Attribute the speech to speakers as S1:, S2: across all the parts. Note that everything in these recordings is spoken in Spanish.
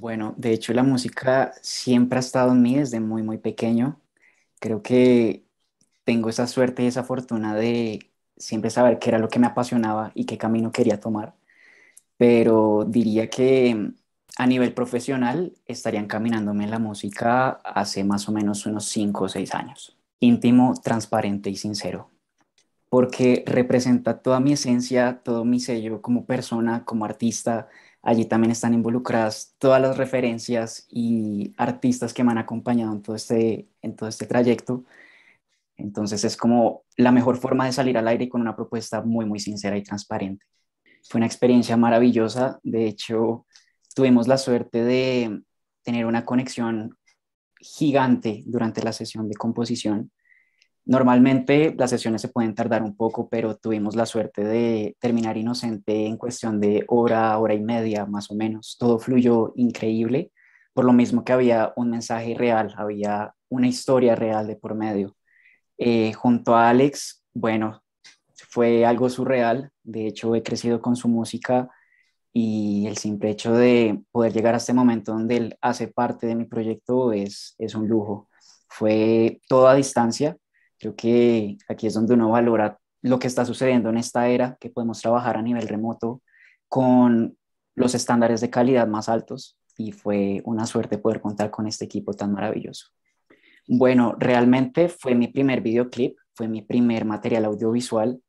S1: Bueno, de hecho la música siempre ha estado en mí desde muy, muy pequeño. Creo que tengo esa suerte y esa fortuna de siempre saber qué era lo que me apasionaba y qué camino quería tomar. Pero diría que a nivel profesional estarían caminándome en la música hace más o menos unos 5 o 6 años. Íntimo, transparente y sincero. Porque representa toda mi esencia, todo mi sello como persona, como artista Allí también están involucradas todas las referencias y artistas que me han acompañado en todo este, en todo este trayecto. Entonces es como la mejor forma de salir al aire con una propuesta muy, muy sincera y transparente. Fue una experiencia maravillosa. De hecho, tuvimos la suerte de tener una conexión gigante durante la sesión de composición. Normalmente las sesiones se pueden tardar un poco, pero tuvimos la suerte de terminar inocente en cuestión de hora, hora y media más o menos. Todo fluyó increíble, por lo mismo que había un mensaje real, había una historia real de por medio. Eh, junto a Alex, bueno, fue algo surreal. De hecho, he crecido con su música y el simple hecho de poder llegar a este momento donde él hace parte de mi proyecto es, es un lujo. Fue todo a distancia, Creo que aquí es donde uno valora lo que está sucediendo en esta era, que podemos trabajar a nivel remoto con los estándares de calidad más altos y fue una suerte poder contar con este equipo tan maravilloso. Bueno, realmente fue mi primer videoclip, fue mi primer material audiovisual.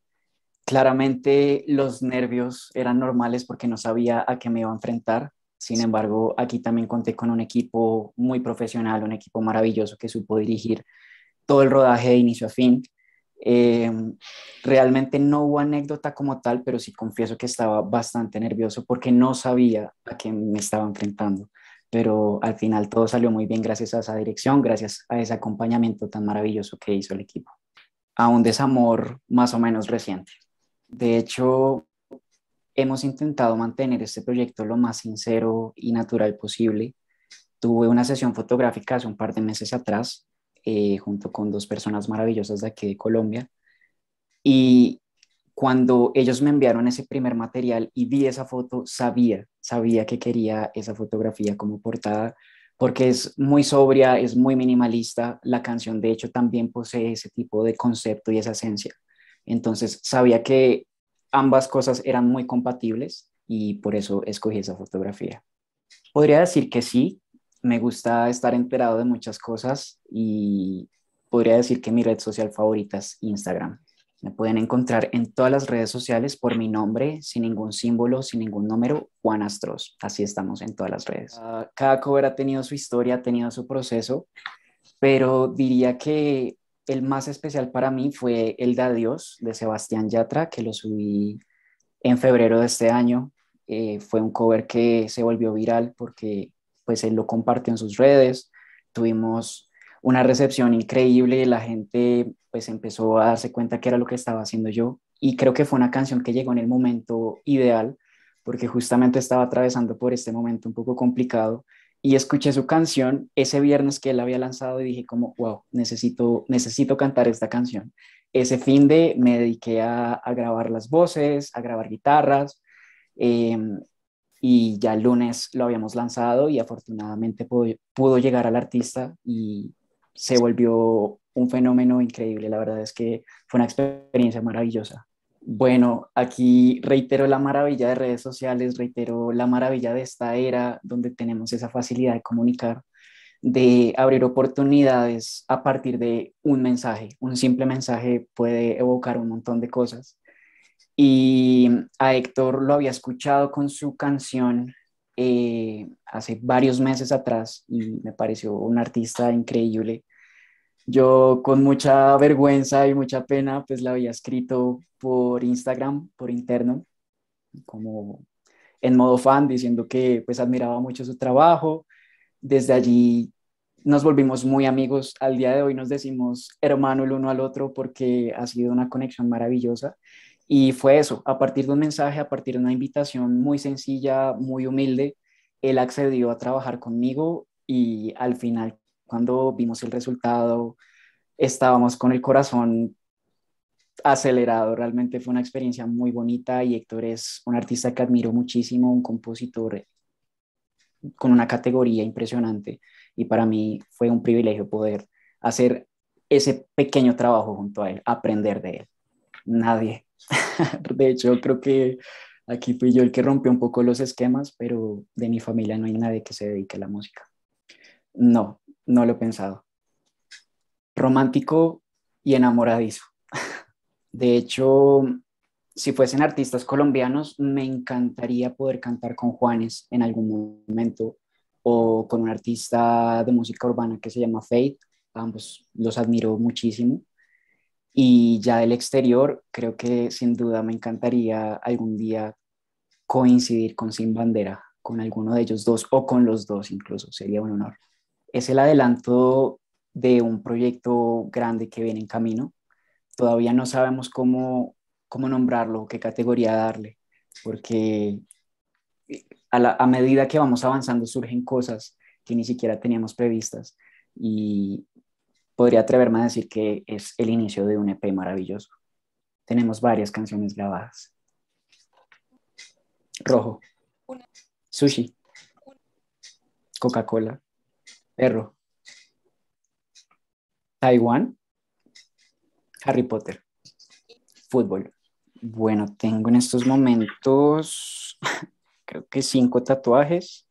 S1: Claramente los nervios eran normales porque no sabía a qué me iba a enfrentar. Sin embargo, aquí también conté con un equipo muy profesional, un equipo maravilloso que supo dirigir todo el rodaje de inicio a fin. Eh, realmente no hubo anécdota como tal, pero sí confieso que estaba bastante nervioso porque no sabía a quién me estaba enfrentando. Pero al final todo salió muy bien gracias a esa dirección, gracias a ese acompañamiento tan maravilloso que hizo el equipo. A un desamor más o menos reciente. De hecho, hemos intentado mantener este proyecto lo más sincero y natural posible. Tuve una sesión fotográfica hace un par de meses atrás eh, junto con dos personas maravillosas de aquí de Colombia. Y cuando ellos me enviaron ese primer material y vi esa foto, sabía, sabía que quería esa fotografía como portada, porque es muy sobria, es muy minimalista. La canción, de hecho, también posee ese tipo de concepto y esa esencia. Entonces, sabía que ambas cosas eran muy compatibles y por eso escogí esa fotografía. Podría decir que sí, me gusta estar enterado de muchas cosas y podría decir que mi red social favorita es Instagram. Me pueden encontrar en todas las redes sociales por mi nombre, sin ningún símbolo, sin ningún número, Juan Astros. Así estamos en todas las redes. Ah, cada cover ha tenido su historia, ha tenido su proceso, pero diría que el más especial para mí fue el de Adiós de Sebastián Yatra, que lo subí en febrero de este año. Eh, fue un cover que se volvió viral porque pues él lo compartió en sus redes, tuvimos una recepción increíble, la gente pues empezó a darse cuenta que era lo que estaba haciendo yo y creo que fue una canción que llegó en el momento ideal porque justamente estaba atravesando por este momento un poco complicado y escuché su canción ese viernes que él había lanzado y dije como, wow, necesito, necesito cantar esta canción. Ese fin de me dediqué a, grabar las voces, a grabar guitarras, em, y ya el lunes lo habíamos lanzado y afortunadamente pudo, llegar al artista y se volvió un fenómeno increíble. La verdad es que fue una experiencia maravillosa. Bueno, aquí reitero la maravilla de redes sociales, reitero la maravilla de esta era donde tenemos esa facilidad de comunicar, de abrir oportunidades a partir de un mensaje. Un simple mensaje puede evocar un montón de cosas y a Héctor lo había escuchado con su canción eh, hace varios meses atrás y me pareció un artista increíble. Yo con mucha vergüenza y mucha pena, pues la había escrito por Instagram, por interno, como en modo fan, diciendo que pues admiraba mucho su trabajo. Desde allí nos volvimos muy amigos. Al día de hoy nos decimos hermano el uno al otro porque ha sido una conexión maravillosa. Y fue eso, a partir de un mensaje, a partir de una invitación muy sencilla, muy humilde, él accedió a trabajar conmigo y al final, cuando vimos el resultado, estábamos con el corazón acelerado. Realmente fue una experiencia muy bonita y Héctor es un artista que admiro muchísimo, un compositor con una categoría impresionante y para mí fue un privilegio poder hacer ese pequeño trabajo junto a él, aprender de él nadie. de hecho, creo que aquí fui yo el que rompió un poco los esquemas, pero de mi familia no hay nadie que se dedique a la música. No, no lo he pensado. Romántico y enamoradizo. De hecho, si fuesen artistas colombianos, me encantaría poder cantar con Juanes en algún momento o con un artista de música urbana que se llama Faith. Ambos los admiro muchísimo. Y ya del exterior, creo que sin duda me encantaría algún día coincidir con Sin Bandera, con alguno de ellos dos o con los dos incluso, sería un honor. Es el adelanto de un proyecto grande que viene en camino. Todavía no sabemos cómo, cómo nombrarlo, qué categoría darle, porque a, a medida que vamos avanzando surgen cosas que ni siquiera teníamos previstas y, podría atreverme a decir que es el inicio de un EP maravilloso. Tenemos varias canciones grabadas. Rojo. Sushi. Coca-Cola. Perro. Taiwán. Harry Potter. Fútbol. Bueno, tengo en estos momentos creo que cinco tatuajes.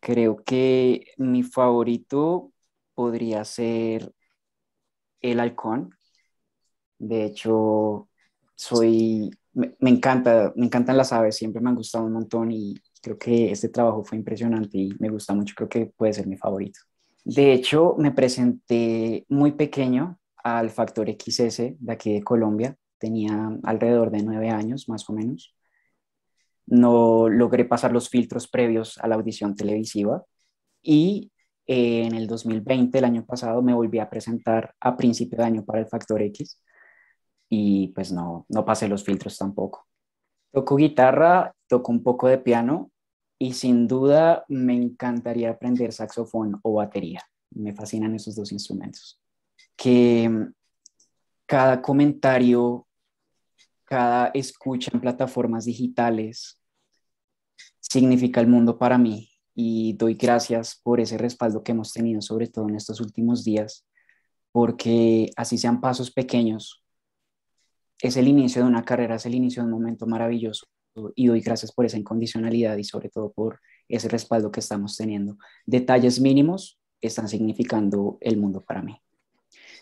S1: Creo que mi favorito podría ser El Halcón. De hecho, soy, me, encanta, me encantan las aves, siempre me han gustado un montón y creo que este trabajo fue impresionante y me gusta mucho, creo que puede ser mi favorito. De hecho, me presenté muy pequeño al Factor XS de aquí de Colombia, tenía alrededor de nueve años más o menos. No logré pasar los filtros previos a la audición televisiva y eh, en el 2020, el año pasado, me volví a presentar a principio de año para el Factor X y pues no, no pasé los filtros tampoco. Toco guitarra, toco un poco de piano y sin duda me encantaría aprender saxofón o batería. Me fascinan esos dos instrumentos. Que mm, cada comentario, cada escucha en plataformas digitales significa el mundo para mí y doy gracias por ese respaldo que hemos tenido, sobre todo en estos últimos días, porque así sean pasos pequeños, es el inicio de una carrera, es el inicio de un momento maravilloso y doy gracias por esa incondicionalidad y sobre todo por ese respaldo que estamos teniendo. Detalles mínimos están significando el mundo para mí.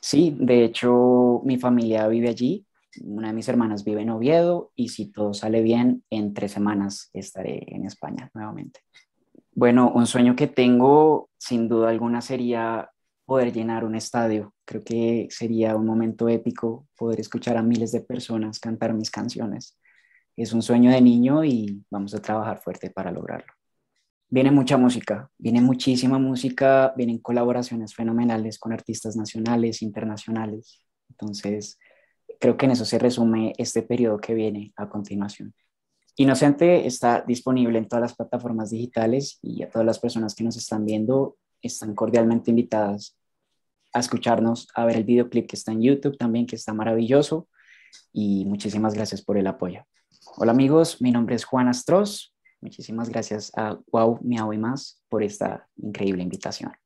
S1: Sí, de hecho, mi familia vive allí, una de mis hermanas vive en Oviedo y si todo sale bien, en tres semanas estaré en España nuevamente. Bueno, un sueño que tengo sin duda alguna sería poder llenar un estadio. Creo que sería un momento épico poder escuchar a miles de personas cantar mis canciones. Es un sueño de niño y vamos a trabajar fuerte para lograrlo. Viene mucha música, viene muchísima música, vienen colaboraciones fenomenales con artistas nacionales, e internacionales. Entonces, creo que en eso se resume este periodo que viene a continuación. Inocente está disponible en todas las plataformas digitales y a todas las personas que nos están viendo están cordialmente invitadas a escucharnos, a ver el videoclip que está en YouTube también, que está maravilloso. Y muchísimas gracias por el apoyo. Hola amigos, mi nombre es Juan Astros. Muchísimas gracias a Wow, Miau y más por esta increíble invitación.